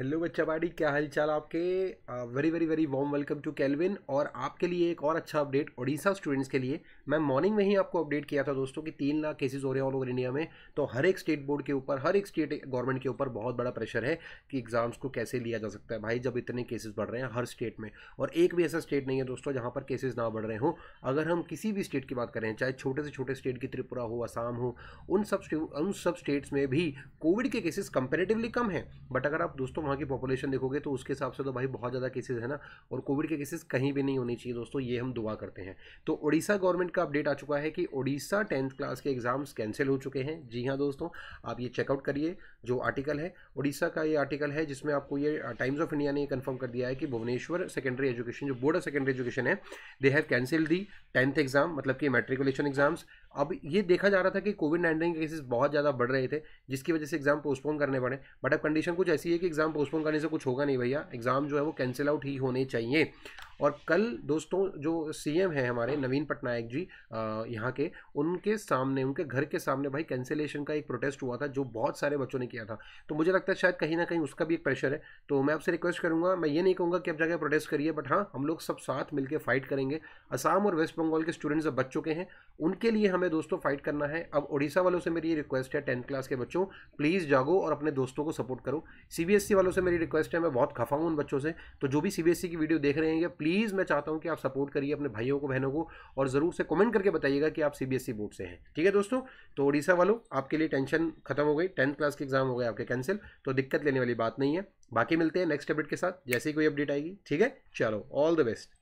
hello बच्चा बाड़ी क्या हाल चाल आपके very very very warm welcome to Calvin और आपके लिए एक और अच्छा अपडेट ओडिशा स्टूडेंट्स के लिए मैं मॉर्निंग में ही आपको अपडेट किया था दोस्तों कि तीन लाख केसेस हो रहे हैं ऑल ओवर इंडिया में तो हर एक स्टेट बोर्ड के ऊपर हर एक स्टेट गवर्नमेंट के ऊपर बहुत बड़ा प्रेशर है कि एग्जाम्स को कैसे लिया जा सकता है भाई जब इतने केसेज बढ़ रहे हैं हर स्टेट में और एक भी ऐसा स्टेट नहीं है दोस्तों जहाँ पर केसेज ना बढ़ रहे हों अगर हम किसी भी स्टेट की बात करें चाहे छोटे से छोटे स्टेट की त्रिपुरा हो आसाम हो उन सब उन सब स्टेट्स में भी कोविड के केसेज कंपेरेटिवली कम हैं बट अगर आप दोस्तों वहाँ की पॉपुलेशन देखोगे तो उसके हिसाब से तो भाई बहुत ज़्यादा केसेज है ना और कोविड के केसेज कहीं भी नहीं होने चाहिए दोस्तों ये हम दुआ करते हैं तो उड़ीसा गवर्नमेंट का अपडेट आ चुका है कि उड़ीसा टेंथ क्लास के एग्ज़ाम्स कैंसिल हो चुके हैं जी हाँ दोस्तों आप ये चेकआउट करिए जो आर्टिकल है उड़ीसा का ये आर्टिकल है जिसमें आपको ये टाइम्स ऑफ इंडिया ने कन्फर्म कर दिया है कि भुवनेश्वर सेकेंडरी एजुकेशन जो बोर्ड ऑफ सेकेंडरी एजुकेशन है they have cancel the tenth exam मतलब कि मेट्रिकुलेशन एग्जाम्स अब ये देखा जा रहा था कि कोविड नाइन्टीन के केसेस बहुत ज़्यादा बढ़ रहे थे जिसकी वजह से एग्ज़ाम पोस्टपोन करने पड़े बट अब कंडीशन कुछ ऐसी है कि एग्ज़ाम पोस्टपोन करने से कुछ होगा नहीं भैया एग्ज़ाम जो है वो कैंसिल आउट ही होने चाहिए और कल दोस्तों जो सीएम है हमारे नवीन पटनायक जी यहाँ के उनके सामने उनके घर के सामने भाई कैंसिलेशन का एक प्रोटेस्ट हुआ था जो बहुत सारे बच्चों ने किया था तो मुझे लगता है शायद कहीं ना कहीं उसका भी एक प्रेशर है तो मैं आपसे रिक्वेस्ट करूँगा मैं ये नहीं कहूँगा कि आप जाकर प्रोटेस्ट करिए बट हाँ हम लोग सब साथ मिलकर फाइट करेंगे असम और वेस्ट बंगाल के स्टूडेंट्स अब बच्चों के हैं उनके लिए हमें दोस्तों फाइट करना है अब उड़ीसा वालों से मेरी ये रिक्वेस्ट है टेंथ क्लास के बच्चों प्लीज़ जागो और अपने दोस्तों को सपोर्ट करो सीबीएसई e वालों से मेरी रिक्वेस्ट है मैं बहुत खफा हूँ उन बच्चों से तो जो भी सीबीएसई e की वीडियो देख रहे हैं प्लीज़ प्लीज़ मैं चाहता हूँ कि आप सपोर्ट करिए अपने भाइयों को बहनों को और ज़रूर से कमेंट करके बताइएगा कि आप सीबीएसई बोर्ड e से हैं ठीक है दोस्तों तो उड़ीसा वालों आपके लिए टेंशन खत्म हो गई टेंथ क्लास के एग्जाम हो गए आपके कैंसिल तो दिक्कत लेने वाली बात नहीं है बाकी मिलते हैं नेक्स्ट अपडेट के साथ जैसे ही कोई अपडेट आएगी ठीक है चलो ऑल द बेस्ट